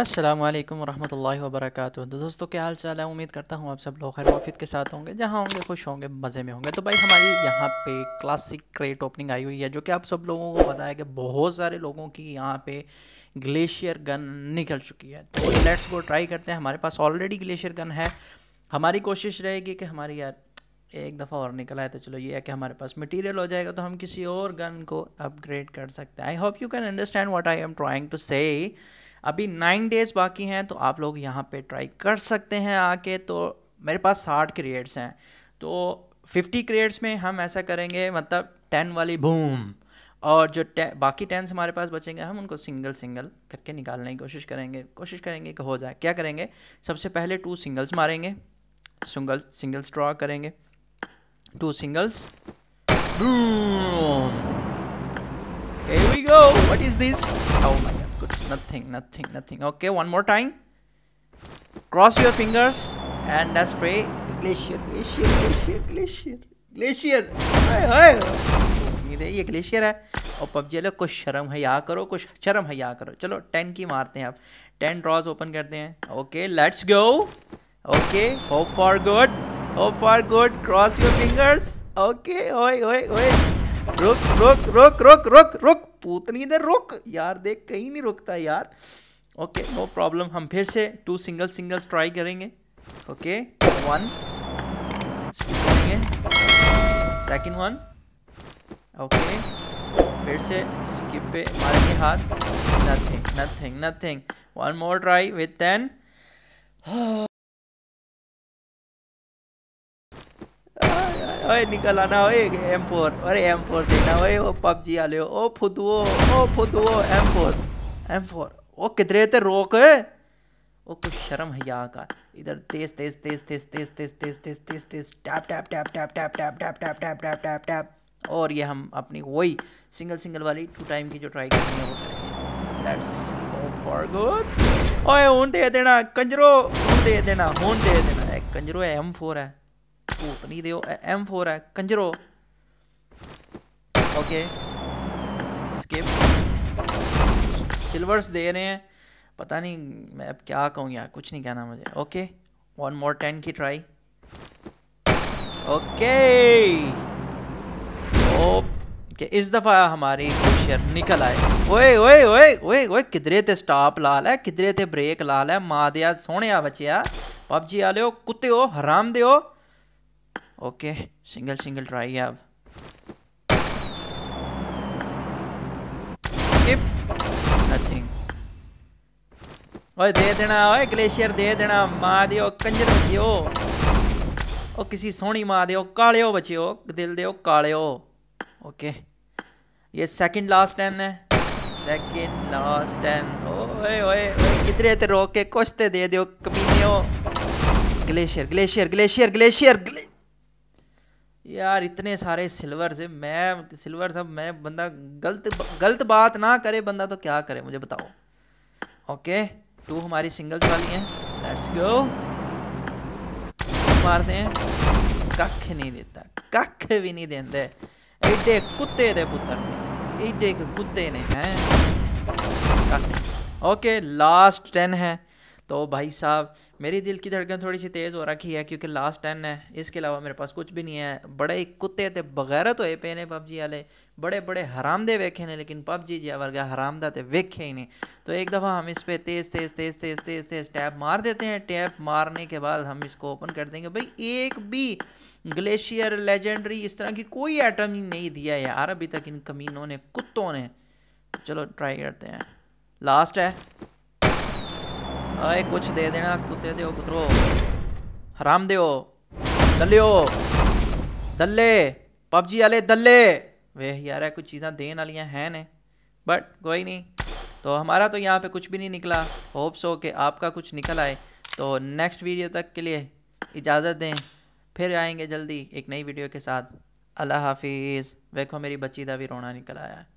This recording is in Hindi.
अस्सलाम वालेकुम रहमतुल्लाहि व दोस्तों क्या हाल चाल है उम्मीद करता हूँ आप सब लोग खैर वाफिद के साथ होंगे जहाँ होंगे खुश होंगे मज़े में होंगे तो भाई हमारी यहाँ पे क्लासिक क्रेट ओपनिंग आई हुई है जो कि आप सब लोगों को पता है कि बहुत सारे लोगों की यहाँ पे ग्लेशियर गन निकल चुकी है तो लेट्स गो ट्राई करते हैं हमारे पास ऑलरेडी ग्लेशियर गन है हमारी कोशिश रहेगी कि हमारी यार एक दफ़ा और निकला है तो चलो ये है कि हमारे पास मटेरियल हो जाएगा तो हम किसी और गन को अपग्रेड कर सकते हैं I hope you can understand what I am trying to say अभी नाइन डेज बाकी हैं तो आप लोग यहाँ पे ट्राई कर सकते हैं आके तो मेरे पास साठ क्रिएट्स हैं तो फिफ्टी क्रिएट्स में हम ऐसा करेंगे मतलब टेन वाली बूम और जो टे, बाकी टेंस हमारे पास बचेंगे हम उनको सिंगल सिंगल करके निकालने की कोशिश करेंगे कोशिश करेंगे कि हो जाए क्या करेंगे सबसे पहले टू सिंगल्स मारेंगे सिंगल सिंगल्स ड्रॉ करेंगे two singles we go what is this my Nothing, nothing, nothing. Okay, one more time. Cross your fingers and let's pray. Glacier, glacier, glacier, glacier, glacier. हाय हाय ये ग्लेशियर है और पबजी लोग कुछ शर्म है या करो कुछ शर्म है या करो चलो टेन की मारते हैं आप टेन ड्रॉज ओपन करते हैं okay let's go okay hope for good hope for good cross your fingers okay ओए ओए ओए रुक रुक रुक रुक रुक रुक पूतनी इधर रुक यार देख कहीं नहीं रुकता यार ओके नो प्रॉब्लम हम फिर से टू सिंगल सिंगल ट्राई करेंगे okay one second one okay फिर से स्किप पे मारेंगे हाथ nothing nothing nothing one more try with ten ओए निकल आना ओए एम फोर अरे एम फोर देना ओए वो पबजी वाले ओ फुदुओ ओ फुदुओ एम फोर एम फोर ओ कितने थे रोक ओ कुछ शर्म है यहाँ का इधर तेज तेज तेज तेज तेज तेज तेज तेज तेज तेज tap tap tap tap tap tap tap tap tap tap tap tap और ये हम अपनी वही सिंगल सिंगल वाली टू टाइम की जो ट्राई करनी है वो करेंगे दैट्स फॉर गुड ओए हूं दे देना कंजरो हूं दे देना हूं दे देना कंजरो एम फोर है भूत नहीं दो एम फोर है कंजरो ओके स्किप सिल्वर्स दे रहे हैं पता नहीं मैं अब क्या कहूँ यार कुछ नहीं कहना मुझे ओके वन मोर टेन की ट्राई ओके ओके इस दफ़ा हमारी शेयर निकल आए ओए ओए ओए ओए ओए किधरे ते स्टॉप लाल है किधरे ते ब्रेक लाल है मा दिया सोने बचिया पबजी वाले हो कुत्ते हो हराम दे हो ओके सिंगल सिंगल ट्राई है अब नथिंग ओए दे देना ओए ग्लेशियर दे देना मार दियो कंजर बचियो ओ किसी सोनी मार दियो काले हो बचियो दिल दियो हो ओके ये सेकंड लास्ट टेन है सेकंड लास्ट टेन ओए ओए कितने ते रोक के कुछ ते दे दियो कमीने हो ग्लेशियर ग्लेशियर ग्लेशियर ग्लेशियर ग्ले... यार इतने सारे सिल्वर से मैं सिल्वर सब मैं बंदा गलत गलत बात ना करे बंदा तो क्या करे मुझे बताओ ओके टू हमारी सिंगल्स वाली हैं लेट्स गो मारते हैं कख नहीं देता कख भी नहीं देते एडे कुत्ते दे पुत्र एडे कुत्ते ने हैं ओके लास्ट टेन है तो भाई साहब मेरी दिल की धड़कन थोड़ी सी तेज़ हो रखी है क्योंकि लास्ट टेन है इसके अलावा मेरे पास कुछ भी नहीं है बड़े ही कुत्ते थे बगैरत होए पे ने पबजी वाले बड़े बड़े हरामदे वेखे ने लेकिन पबजी जी वर्गा हरामदा तो वेखे ही नहीं तो एक दफ़ा हम इस पर तेज़ तेज़ तेज़ तेज़ तेज़ तेज़ टैप मार देते हैं टैप मारने के बाद हम इसको ओपन कर देंगे भाई एक भी ग्लेशियर लेजेंडरी इस तरह की कोई आइटम ही नहीं दिया यार अभी तक इन कमीनों ने कुत्तों ने चलो ट्राई करते हैं लास्ट है ओए कुछ दे देना कुत्ते दे पुत्रो हराम दे दल्ले दल्ले पबजी वाले दल्ले वे यार कुछ चीज़ा देने वाली हैं ने बट कोई नहीं तो हमारा तो यहाँ पे कुछ भी नहीं निकला होप्स हो कि आपका कुछ निकल आए तो नेक्स्ट वीडियो तक के लिए इजाज़त दें फिर आएंगे जल्दी एक नई वीडियो के साथ अल्लाह हाफिज़ देखो मेरी बच्ची का भी रोना निकल आया है